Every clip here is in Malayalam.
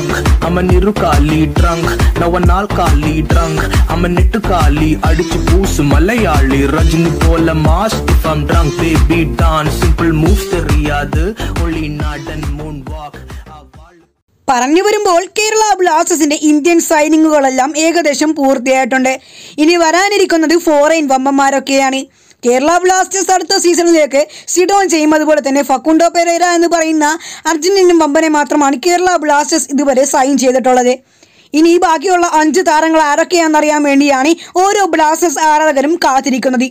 drunk. I'm a Nirukali drunk. Now an alkali drunk. I'm a Nittukali அடிச்சு பூசு மலையாளி ரஜினி போல mass if I'm drunk baby dance simple moves the தெரியாது ஒளி நாடன் moon moonwalk. പറഞ്ഞു വരുമ്പോൾ കേരള ബ്ലാസ്റ്റേഴ്സിന്റെ ഇന്ത്യൻ സൈനിങ്ങുകളെല്ലാം ഏകദേശം പൂർത്തിയായിട്ടുണ്ട് ഇനി വരാനിരിക്കുന്നത് ഫോറിൻ വമ്പന്മാരൊക്കെയാണ് കേരള ബ്ലാസ്റ്റേഴ്സ് അടുത്ത സീസണിലേക്ക് സിഡോൺ ചെയ്യും അതുപോലെ തന്നെ ഫക്കുണ്ടോ പെരേര എന്ന് പറയുന്ന അർജന്റീനൻ പമ്പനെ മാത്രമാണ് കേരള ബ്ലാസ്റ്റേഴ്സ് ഇതുവരെ സൈൻ ചെയ്തിട്ടുള്ളത് ഇനി ബാക്കിയുള്ള അഞ്ച് താരങ്ങൾ ആരൊക്കെയാണെന്നറിയാൻ വേണ്ടിയാണ് ഓരോ ബ്ലാസ്റ്റേഴ്സ് ആരാധകരും കാത്തിരിക്കുന്നത്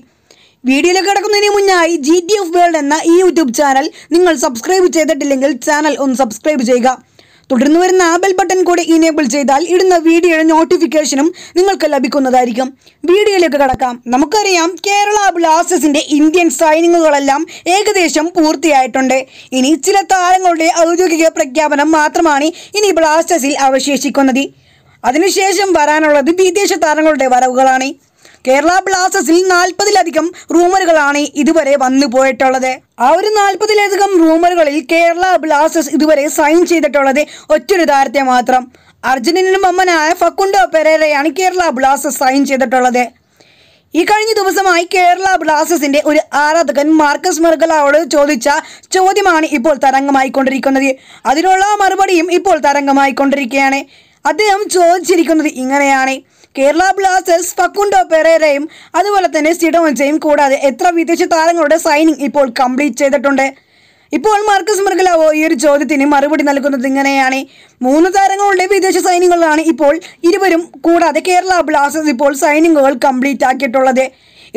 വീഡിയോയിലേക്ക് കിടക്കുന്നതിന് മുന്നായി ജി ടി എഫ് വേൾഡ് എന്ന ഈ യൂട്യൂബ് ചാനൽ നിങ്ങൾ സബ്സ്ക്രൈബ് ചെയ്തിട്ടില്ലെങ്കിൽ ചാനൽ ഒന്ന് സബ്സ്ക്രൈബ് ചെയ്യുക തുടർന്ന് വരുന്ന ബെൽ ബട്ടൺ കൂടി ഇനേബിൾ ചെയ്താൽ ഇടുന്ന വീഡിയോയുടെ നോട്ടിഫിക്കേഷനും നിങ്ങൾക്ക് ലഭിക്കുന്നതായിരിക്കും വീഡിയോയിലേക്ക് കടക്കാം നമുക്കറിയാം കേരള ബ്ലാസ്റ്റേഴ്സിന്റെ ഇന്ത്യൻ സൈനിങ്ങുകളെല്ലാം ഏകദേശം പൂർത്തിയായിട്ടുണ്ട് ഇനി ചില താരങ്ങളുടെ ഔദ്യോഗിക പ്രഖ്യാപനം മാത്രമാണ് ഇനി ബ്ലാസ്റ്റേഴ്സിൽ അവശേഷിക്കുന്നത് അതിനുശേഷം വരാനുള്ളത് വിദേശ താരങ്ങളുടെ വരവുകളാണ് കേരള ബ്ലാസ്റ്റേഴ്സിൽ നാൽപ്പതിലധികം റൂമറുകളാണ് ഇതുവരെ വന്നു പോയിട്ടുള്ളത് ആ ഒരു നാൽപ്പതിലധികം റൂമറുകളിൽ കേരള ബ്ലാസ്റ്റേഴ്സ് ഇതുവരെ സൈൻ ചെയ്തിട്ടുള്ളത് ഒറ്റൊരു താരത്തെ മാത്രം അർജന്റീനൻ അമ്മനായ ഫക്കുണ്ടോ പെരേരയാണ് കേരള ബ്ലാസ്റ്റേഴ്സ് സൈൻ ചെയ്തിട്ടുള്ളത് ഈ കഴിഞ്ഞ ദിവസമായി കേരള ബ്ലാസ്റ്റേഴ്സിന്റെ ഒരു ആരാധകൻ മാർക്കസ് മെർഗലാവോട് ചോദിച്ച ചോദ്യമാണ് ഇപ്പോൾ തരംഗമായിക്കൊണ്ടിരിക്കുന്നത് അതിനുള്ള മറുപടിയും ഇപ്പോൾ തരംഗമായിക്കൊണ്ടിരിക്കുകയാണ് അദ്ദേഹം ചോദിച്ചിരിക്കുന്നത് ഇങ്ങനെയാണ് കേരള ബ്ലാസ്റ്റേഴ്സ് ഫക്കുണ്ടോ പെരേരയും അതുപോലെ തന്നെ സിഡോഞ്ചയും കൂടാതെ എത്ര വിദേശ താരങ്ങളുടെ സൈനിങ് ഇപ്പോൾ കംപ്ലീറ്റ് ചെയ്തിട്ടുണ്ട് ഇപ്പോൾ മാർക്കസ് മൃഗലാവോ ഈ ഒരു ചോദ്യത്തിന് മറുപടി നൽകുന്നത് ഇങ്ങനെയാണ് മൂന്ന് താരങ്ങളുടെ വിദേശ സൈനികളാണ് ഇപ്പോൾ ഇരുവരും കൂടാതെ കേരള ബ്ലാസ്റ്റേഴ്സ് ഇപ്പോൾ സൈനിങ്ങുകൾ കംപ്ലീറ്റ് ആക്കിയിട്ടുള്ളത്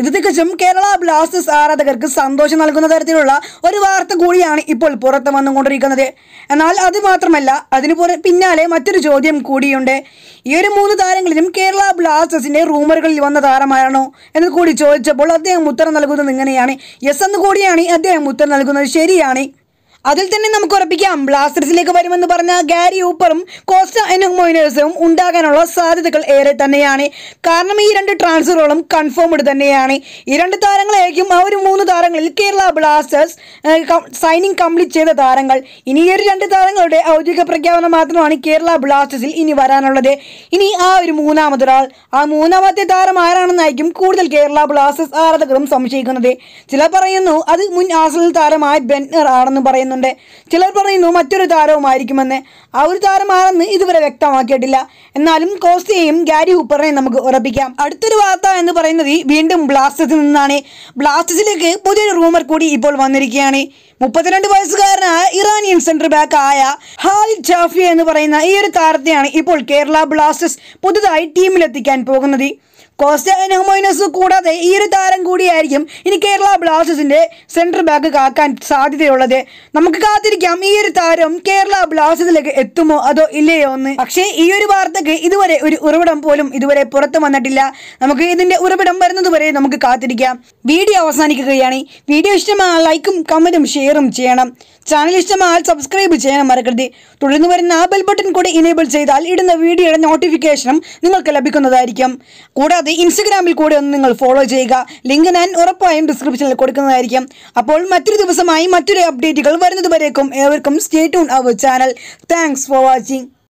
ഇത് തികച്ചും കേരള ബ്ലാസ്റ്റേഴ്സ് ആരാധകർക്ക് സന്തോഷം നൽകുന്ന തരത്തിലുള്ള ഒരു വാർത്ത കൂടിയാണ് ഇപ്പോൾ പുറത്ത് വന്നുകൊണ്ടിരിക്കുന്നത് എന്നാൽ അത് മാത്രമല്ല അതിന് പിന്നാലെ മറ്റൊരു ചോദ്യം കൂടിയുണ്ട് ഈ ഒരു മൂന്ന് താരങ്ങളിലും കേരള ബ്ലാസ്റ്റേഴ്സിന്റെ റൂമറുകളിൽ വന്ന താരമാണോ എന്ന് കൂടി ചോദിച്ചപ്പോൾ അദ്ദേഹം ഉത്തരം നൽകുന്നത് ഇങ്ങനെയാണ് യെസ് എന്ന് കൂടിയാണ് അദ്ദേഹം ഉത്തരം നൽകുന്നത് ശരിയാണ് അതിൽ തന്നെ നമുക്ക് ഉറപ്പിക്കാം ബ്ലാസ്റ്റേഴ്സിലേക്ക് വരുമെന്ന് പറഞ്ഞ ഗാരി ഊപ്പറും കോസ്റ്റ എനോമോയിനേഴ്സും ഉണ്ടാകാനുള്ള സാധ്യതകൾ ഏറെ തന്നെയാണ് കാരണം ഈ രണ്ട് ട്രാൻസ്ഫറുകളും കൺഫേംഡ് തന്നെയാണ് ഈ രണ്ട് താരങ്ങളായിരിക്കും ആ ഒരു മൂന്ന് താരങ്ങളിൽ കേരള ബ്ലാസ്റ്റേഴ്സ് സൈനിങ് കംപ്ലീറ്റ് ചെയ്ത താരങ്ങൾ ഇനി ഈ ഒരു രണ്ട് താരങ്ങളുടെ ഔദ്യോഗിക പ്രഖ്യാപനം മാത്രമാണ് കേരള ബ്ലാസ്റ്റേഴ്സിൽ ഇനി വരാനുള്ളത് ഇനി ആ ഒരു മൂന്നാമതൊരാൾ ആ മൂന്നാമത്തെ താരം ആരാണെന്നായിരിക്കും കൂടുതൽ കേരള ബ്ലാസ്റ്റേഴ്സ് ആരാധകരും സംശയിക്കുന്നത് ചില പറയുന്നു അത് മുൻ ആസൽ താരമായ ബെന്നർ ആണെന്ന് പറയുന്നു പറയുന്നുണ്ട് ചിലർ പറയുന്നു മറ്റൊരു താരവുമായിരിക്കുമെന്ന് ആ ഒരു താരമാണെന്ന് ഇതുവരെ വ്യക്തമാക്കിയിട്ടില്ല എന്നാലും കോസ്റ്റയെയും ഗാരി ഹൂപ്പറിനെയും നമുക്ക് ഉറപ്പിക്കാം അടുത്തൊരു വാർത്ത എന്ന് പറയുന്നത് വീണ്ടും ബ്ലാസ്റ്റേഴ്സിൽ നിന്നാണ് ബ്ലാസ്റ്റേഴ്സിലേക്ക് പുതിയൊരു റൂമർ കൂടി ഇപ്പോൾ വന്നിരിക്കുകയാണ് മുപ്പത്തിരണ്ട് വയസ്സുകാരനായ ഇറാനിയൻ സെൻട്രൽ ബാക്ക് ആയ ഹാലി ജാഫി എന്ന് പറയുന്ന ഈ ഒരു താരത്തെയാണ് ഇപ്പോൾ കേരള ബ്ലാസ്റ്റേഴ്സ് പുതുതായി ടീമിലെത്തിക്കാൻ പോകുന്നത് കോസ്റ്റ ഹൊമൈനസ് കൂടാതെ ഈ ഒരു താരം കൂടിയായിരിക്കും ഇനി കേരള ബ്ലാസ്റ്റേഴ്സിന്റെ സെൻട്രൽ ബാക്ക് കാക്കാൻ സാധ്യതയുള്ളത് നമുക്ക് കാത്തിരിക്കാം ഈ ഒരു താരം കേരള ബ്ലാസ്റ്റേഴ്സിലേക്ക് എത്തുമോ അതോ ഇല്ലയോ എന്ന് പക്ഷേ ഈ ഒരു വാർത്തക്ക് ഇതുവരെ ഒരു ഉറവിടം പോലും ഇതുവരെ പുറത്തു വന്നിട്ടില്ല നമുക്ക് ഇതിന്റെ ഉറവിടം വരുന്നത് വരെ നമുക്ക് കാത്തിരിക്കാം വീഡിയോ അവസാനിക്കുകയാണ് വീഡിയോ ഇഷ്ടമായ ലൈക്കും കമന്റും ഷെയറും ചെയ്യണം ചാനൽ ഇഷ്ടമായാൽ സബ്സ്ക്രൈബ് ചെയ്യാൻ മറക്കരുത് തുടർന്ന് വരുന്ന ആ ബെൽ ബട്ടൺ കൂടി ഇനേബിൾ ചെയ്താൽ ഇടുന്ന വീഡിയോയുടെ നോട്ടിഫിക്കേഷനും നിങ്ങൾക്ക് ലഭിക്കുന്നതായിരിക്കും കൂടാതെ ഇൻസ്റ്റഗ്രാമിൽ കൂടി ഒന്ന് നിങ്ങൾ ഫോളോ ചെയ്യുക ലിങ്ക് ഞാൻ ഉറപ്പായും ഡിസ്ക്രിപ്ഷനിൽ കൊടുക്കുന്നതായിരിക്കും അപ്പോൾ മറ്റൊരു ദിവസമായി മറ്റൊരു അപ്ഡേറ്റുകൾ വരുന്നതുവരേക്കും ഏവർക്കും stay tune our channel thanks for watching